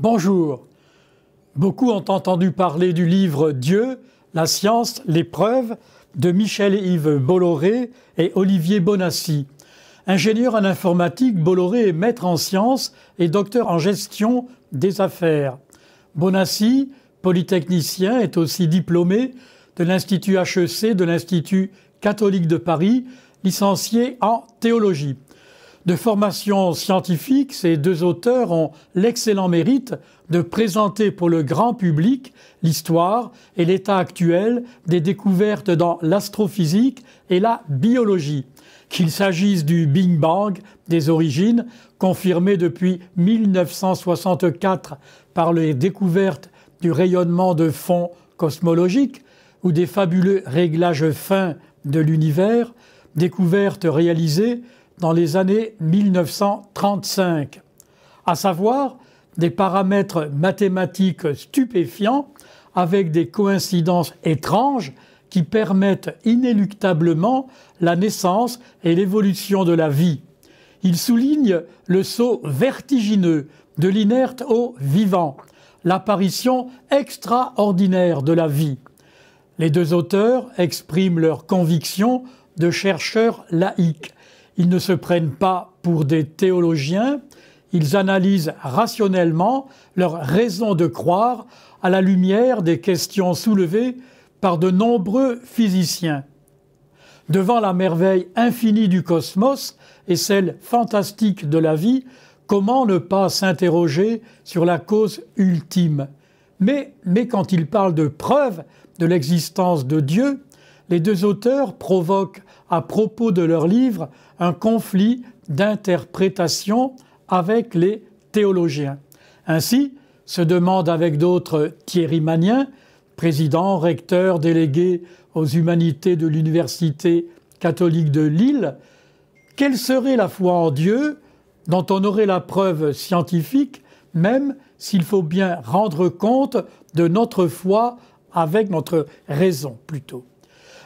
Bonjour. Beaucoup ont entendu parler du livre Dieu, la science, l'épreuve de Michel-Yves Bolloré et Olivier Bonassi. Ingénieur en informatique, Bolloré est maître en sciences et docteur en gestion des affaires. Bonassi, polytechnicien, est aussi diplômé de l'Institut HEC de l'Institut catholique de Paris, licencié en théologie de formation scientifique, ces deux auteurs ont l'excellent mérite de présenter pour le grand public l'histoire et l'état actuel des découvertes dans l'astrophysique et la biologie, qu'il s'agisse du Big Bang des origines, confirmé depuis 1964 par les découvertes du rayonnement de fond cosmologique ou des fabuleux réglages fins de l'univers, découvertes réalisées dans les années 1935, à savoir des paramètres mathématiques stupéfiants avec des coïncidences étranges qui permettent inéluctablement la naissance et l'évolution de la vie. Il souligne le saut vertigineux de l'inerte au vivant, l'apparition extraordinaire de la vie. Les deux auteurs expriment leur conviction de chercheurs laïcs ils ne se prennent pas pour des théologiens, ils analysent rationnellement leur raison de croire à la lumière des questions soulevées par de nombreux physiciens. Devant la merveille infinie du cosmos et celle fantastique de la vie, comment ne pas s'interroger sur la cause ultime mais, mais, quand ils parlent de preuve de l'existence de Dieu, les deux auteurs provoquent à propos de leur livre un conflit d'interprétation avec les théologiens. Ainsi, se demande avec d'autres Thierry Magnien, président, recteur, délégué aux humanités de l'Université catholique de Lille, quelle serait la foi en Dieu dont on aurait la preuve scientifique, même s'il faut bien rendre compte de notre foi avec notre raison plutôt.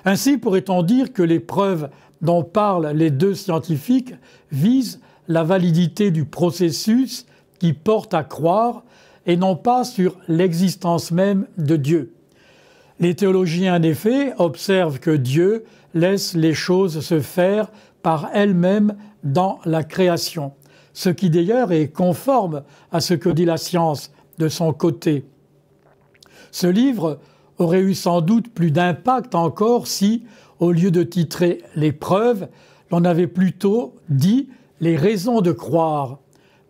Ainsi pourrait-on dire que les preuves dont parlent les deux scientifiques visent la validité du processus qui porte à croire et non pas sur l'existence même de Dieu. Les théologiens, en effet, observent que Dieu laisse les choses se faire par elles-mêmes dans la création, ce qui d'ailleurs est conforme à ce que dit la science de son côté. Ce livre aurait eu sans doute plus d'impact encore si, au lieu de titrer les preuves, l'on avait plutôt dit les raisons de croire.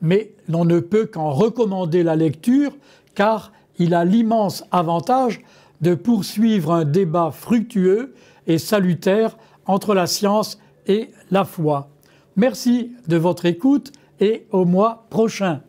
Mais l'on ne peut qu'en recommander la lecture car il a l'immense avantage de poursuivre un débat fructueux et salutaire entre la science et la foi. Merci de votre écoute et au mois prochain.